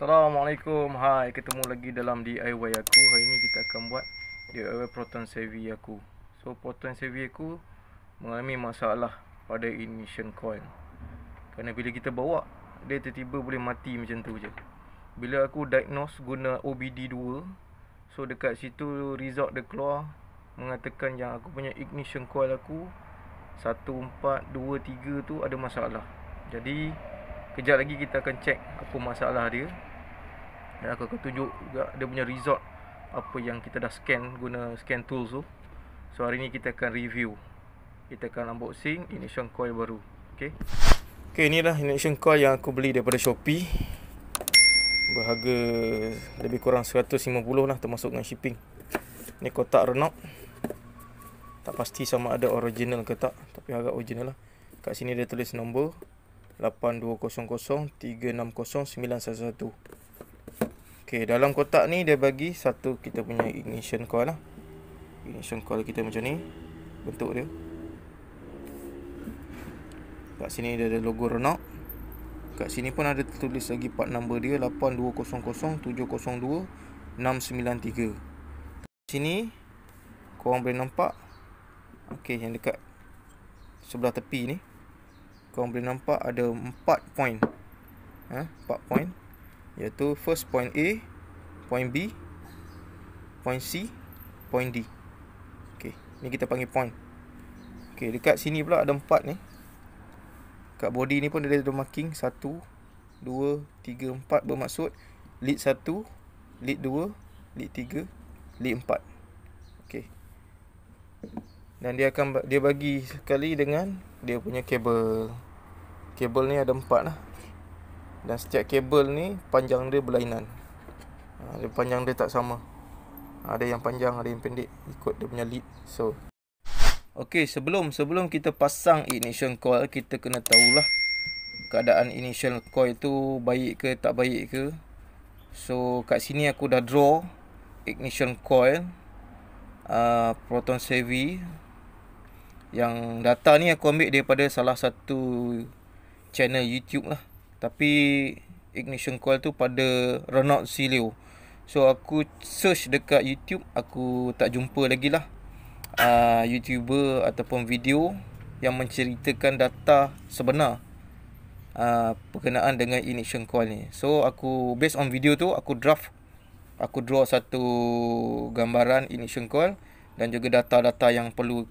Assalamualaikum Hai ketemu lagi dalam DIY aku Hari ini kita akan buat DIY Proton Savvy aku So Proton Savvy aku Mengalami masalah pada ignition coil Kerana bila kita bawa Dia tiba-tiba boleh mati macam tu je Bila aku diagnose guna OBD2 So dekat situ result dia keluar Mengatakan yang aku punya ignition coil aku 1, 4, 2, 3 tu ada masalah Jadi Kejap lagi kita akan cek apa masalah dia dan aku akan tunjuk juga dia punya result apa yang kita dah scan guna scan tool tu. So hari ni kita akan review. Kita akan unboxing ignition coil baru. Okay. Okay ni lah ignition coil yang aku beli daripada Shopee. Berharga lebih kurang 150 lah termasuk dengan shipping. Ni kotak renop. Tak pasti sama ada original ke tak. Tapi agak original lah. Kat sini dia tulis nombor. 8200 360 911. Okay, dalam kotak ni dia bagi satu kita punya ignition coil lah. Ignition coil kita macam ni bentuk dia. Kat sini dia ada logo Renault. Kat sini pun ada tertulis lagi part number dia 82007026936. Sini korang boleh nampak okay, yang dekat sebelah tepi ni korang boleh nampak ada 4 point. Ha, 4 point iaitu first point A, point B, point C, point D. Okey, ni kita panggil point. Okey, dekat sini pula ada empat ni. Dekat body ni pun dia ada marking 1 2 3 4 bermaksud lead 1, lead 2, lead 3, lead 4. Okey. Dan dia akan dia bagi sekali dengan dia punya kabel. Kabel ni ada empat lah dan setiap kabel ni panjang dia berlainan ha, panjang dia tak sama ha, ada yang panjang ada yang pendek ikut dia punya lead so Okey, sebelum sebelum kita pasang ignition coil kita kena tahulah keadaan ignition coil tu baik ke tak baik ke so kat sini aku dah draw ignition coil uh, proton savvy yang data ni aku ambil daripada salah satu channel youtube lah tapi ignition coil tu pada Renault Celio. So aku search dekat YouTube aku tak jumpa lagi lah uh, YouTuber ataupun video yang menceritakan data sebenar uh, ah, perkenaan dengan ignition coil ni. So aku based on video tu aku draft aku draw satu gambaran ignition coil dan juga data-data yang perlu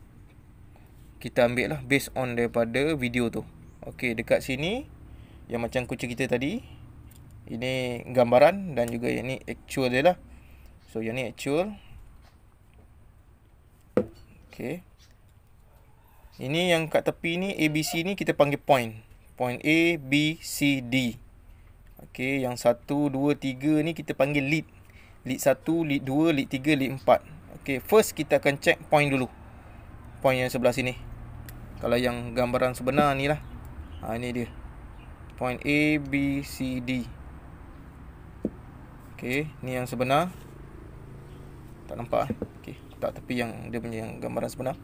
kita ambil lah based on daripada video tu. Okay dekat sini yang macam kucing kita tadi ini gambaran dan juga ini actual dia lah so yang ni actual Okay. ini yang kat tepi ni ABC ni kita panggil point point A B C D okey yang 1 2 3 ni kita panggil lead lead 1 lead 2 lead 3 lead 4 okey first kita akan check point dulu point yang sebelah sini kalau yang gambaran sebenar ni lah ha, ini dia point A, B, C, D ok, ni yang sebenar tak nampak ok, tak tepi yang dia punya yang gambaran sebenar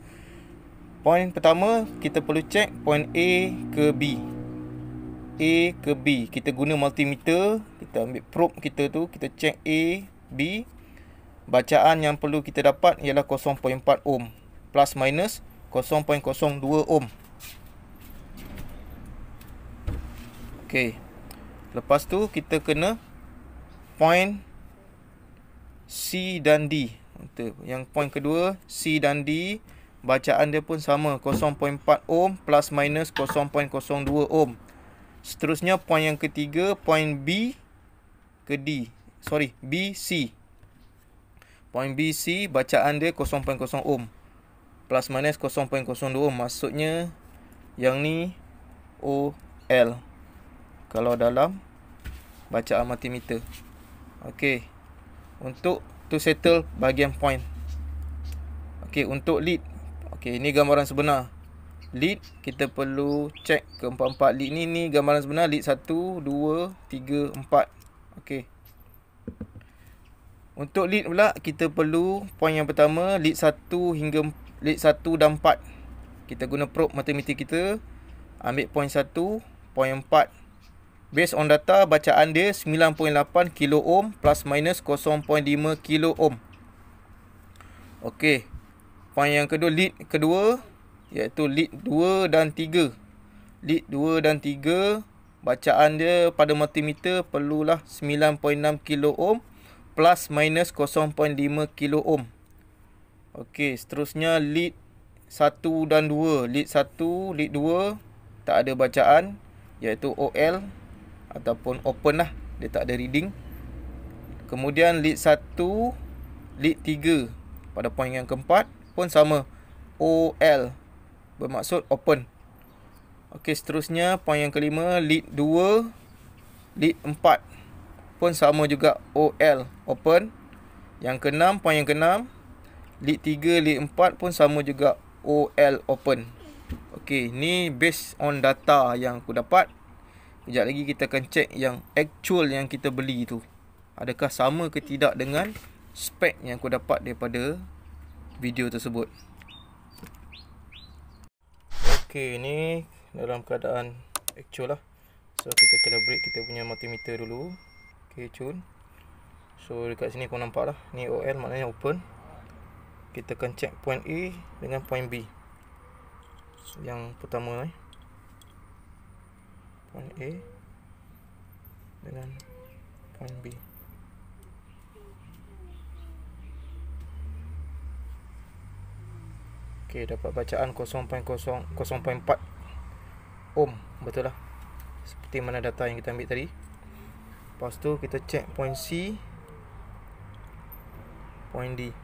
point pertama kita perlu check point A ke B A ke B kita guna multimeter kita ambil probe kita tu, kita check A B bacaan yang perlu kita dapat ialah 0.4 ohm plus minus 0.02 ohm Okey, lepas tu kita kena point C dan D untuk yang point kedua C dan D bacaan dia pun sama 0.4 ohm plus minus 0.02 ohm seterusnya point yang ketiga point B ke D sorry B C point B C bacaan dia 0.0 ohm plus minus 0.02 ohm maksudnya yang ni O L kalau dalam bacaan multimeter. Okey. Untuk to settle bahagian point. Okey, untuk lead. Okey, ini gambaran sebenar. Lead kita perlu check keempat empat lead ni ni gambaran sebenar lead 1 2 3 4. Okey. Untuk lead pula kita perlu point yang pertama lead 1 hingga lead 1 dan 4. Kita guna probe multimeter kita ambil point 1, point 4 based on data bacaan dia 9.8 kilo ohm plus minus 0.5 kilo ohm. Okey. Point yang kedua lead kedua iaitu lead 2 dan 3. Lead 2 dan 3 bacaan dia pada multimeter perlulah 9.6 kilo ohm plus minus 0.5 kilo ohm. Okey, seterusnya lead 1 dan 2. Lead 1, lead 2 tak ada bacaan iaitu OL ataupun open lah dia tak ada reading kemudian lead 1 lead 3 pada poin yang keempat pun sama OL bermaksud open ok seterusnya poin yang kelima lead 2 lead 4 pun sama juga OL open yang keenam poin yang keenam lead 3 lead 4 pun sama juga OL open ok ni based on data yang aku dapat Sekejap lagi kita akan check yang actual yang kita beli tu Adakah sama ke tidak dengan spek yang aku dapat daripada video tersebut Ok ni dalam keadaan actual lah So kita calibrate kita punya multimeter dulu Ok cun So dekat sini kau nampak lah Ni OL maknanya open Kita akan check point A dengan point B Yang pertama eh point A dengan point B. Okey, dapat bacaan 0.0 0.4 ohm, betul lah. Seperti mana data yang kita ambil tadi. Lepas tu kita check point C point D.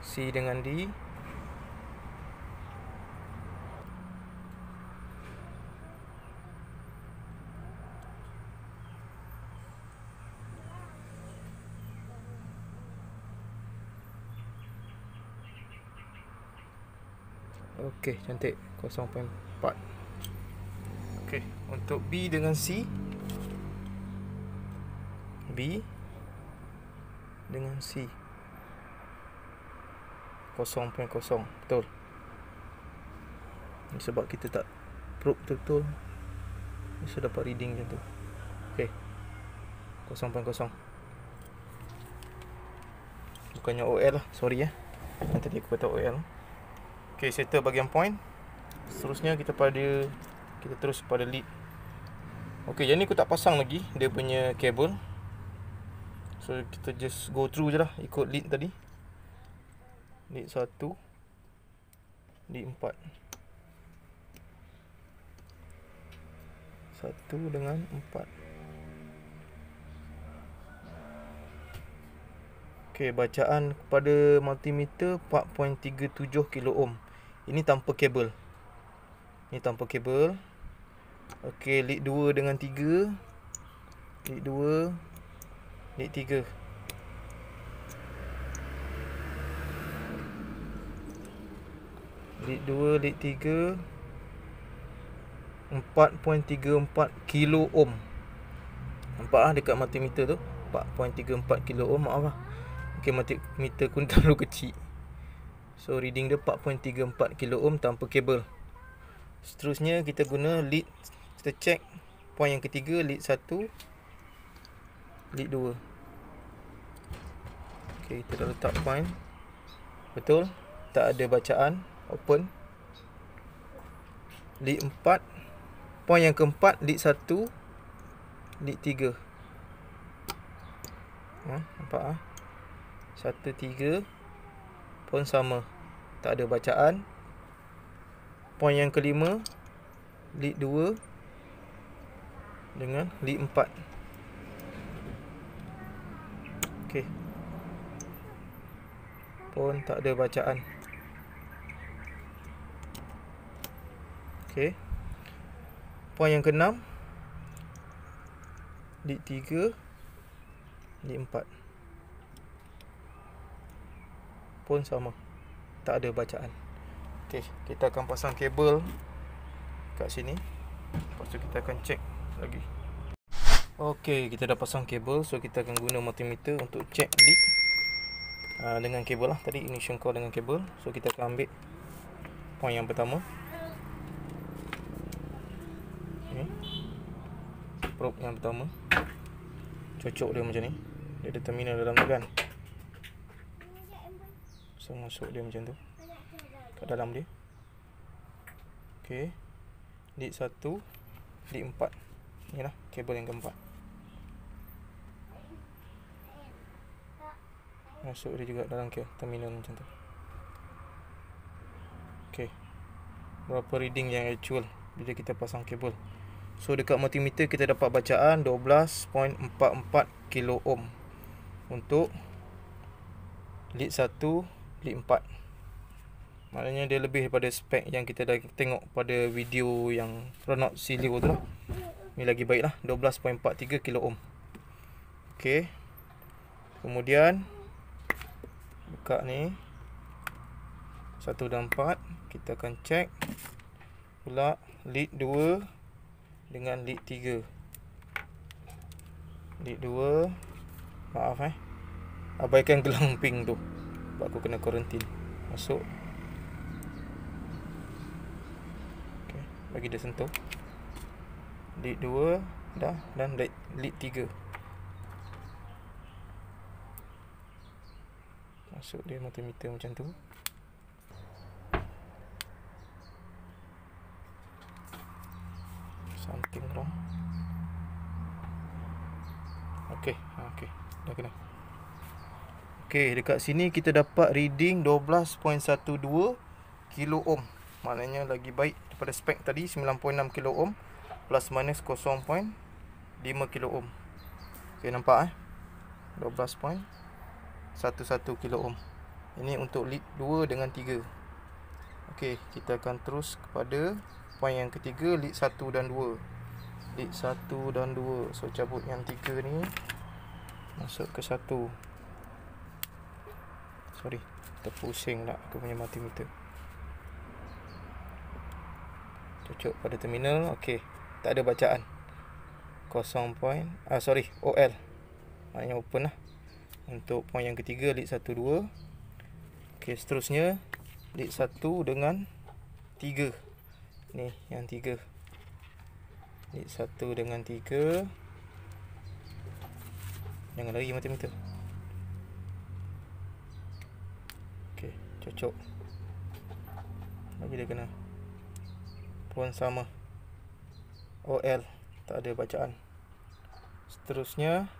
C dengan D Okey, cantik. 0.4. Okey, untuk B dengan C B dengan C 0.0 betul. Ini sebab kita tak probe betul-betul. Ini sudah dapat reading macam tu. Okey. 0.0 bukannya OL lah sorry ya nanti aku kata OL 0.0 Okay, settle bagian point Seterusnya kita pada Kita terus pada lead Okay, yang ni aku tak pasang lagi Dia punya kabel So, kita just go through je lah Ikut lead tadi Lead 1 Lead 4 1 dengan 4 Okay, bacaan kepada multimeter 4.37 kilo ohm 4.37 ini tanpa kabel Ini tanpa kabel Ok lead 2 dengan 3 Lead 2 Lead 3 Lead 2, lead 3 4.34 kilo ohm Nampak lah dekat multimeter tu 4.34 kilo ohm Maaf lah Mungkin multimeter aku terlalu kecil So reading dia 4.34 kilo ohm tanpa kabel. Seterusnya kita guna lead kita check point yang ketiga lead 1 lead 2. Okey, kita dah letak point. Betul? Tak ada bacaan open. Lead 4 point yang keempat lead 1 lead 3. Ha, nampak ah. 1 3 pun sama tak ada bacaan poin yang kelima lead 2 dengan li 4 okey pun tak ada bacaan okey poin yang keenam li 3 li 4 pun sama tak ada bacaan Okay, kita akan pasang kabel kat sini lepas tu kita akan check lagi Okey, kita dah pasang kabel so kita akan guna multimeter untuk check leak uh, dengan kabel lah tadi ini core dengan kabel so kita akan ambil point yang pertama ni okay. probe yang pertama cocok dia macam ni dia ada terminal dalam tu kan So masuk dia macam tu Kat dalam dia Ok Lid 1 Lid 4 Ni lah kabel yang keempat Masuk dia juga dalam ke terminal macam tu Ok Berapa reading yang actual Bila kita pasang kabel So dekat multimeter kita dapat bacaan 12.44 kilo ohm Untuk Lid 1 1 Elite 4 Maknanya dia lebih daripada spek yang kita dah tengok pada video yang Renault Celio tu lah Ni lagi baik lah 12.43 kilo ohm Ok Kemudian Buka ni Satu dan empat Kita akan check Pula lead dua Dengan lead tiga, Lead dua, Maaf eh Abaikan gelang pink tu sebab aku kena quarantine Masuk okay. Bagi dia sentuh Lead 2 Dah Dan lead, lead 3 Masuk dia multimeter macam tu Something wrong Okay, ha, okay. Dah kena Okey, dekat sini kita dapat reading 12.12 kilo ohm. Maknanya lagi baik daripada spek tadi 9.6 kilo ohm plus minus 0.5 kilo ohm. Okey, nampak eh? 12.11 kilo ohm. Ini untuk lead 2 dengan 3. Okey, kita akan terus kepada poin yang ketiga lead 1 dan 2. Lead 1 dan 2. So cabut yang 3 ni masuk ke 1 sorry terpusing nak. aku punya multimeter cocok pada terminal okey tak ada bacaan kosong point ah sorry OL maknanya open lah untuk point yang ketiga lead 1 2 okey seterusnya lead 1 dengan 3 ni yang 3 lead 1 dengan 3 jangan lari multimeter cocok lagi dia kena pun sama OL tak ada bacaan seterusnya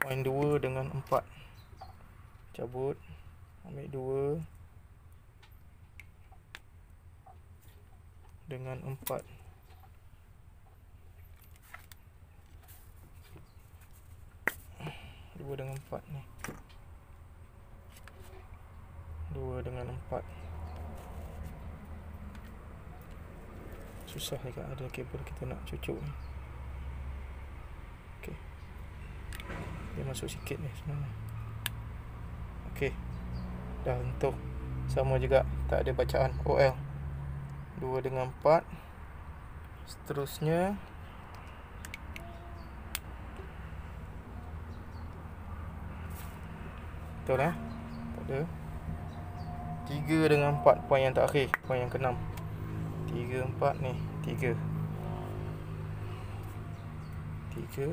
poin 2 dengan 4 cabut ambil 2 dengan 4 dua dengan empat ni Dua dengan empat susah dekat ada kabel kita nak cucuk ni ok dia masuk sikit ni sebenarnya ok dah entuh sama juga tak ada bacaan OL dua dengan empat seterusnya betul eh tak ada Tiga dengan empat. poin yang tak terakhir poin yang ke-6 3 4 ni Tiga 3 4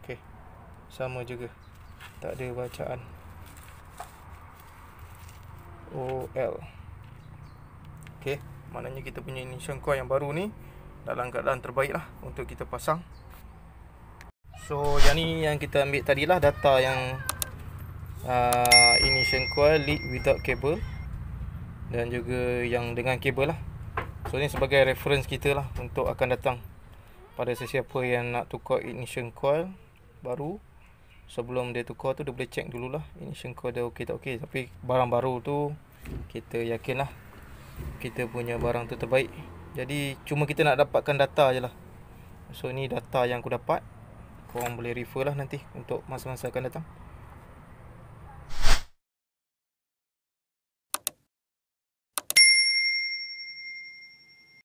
okey sama juga tak ada bacaan O L okey maknanya kita punya ignition coil yang baru ni dalam keadaan terbaik lah untuk kita pasang so yang ni yang kita ambil tadi lah data yang uh, ah, ignition coil lead without cable dan juga yang dengan kabel lah so ni sebagai reference kita lah untuk akan datang pada sesiapa yang nak tukar ignition coil baru sebelum dia tukar tu dia boleh check dululah ignition coil dia ok tak ok tapi barang baru tu kita yakin lah kita punya barang tu terbaik jadi cuma kita nak dapatkan data je lah so ni data yang aku dapat korang boleh refer lah nanti untuk masa-masa akan datang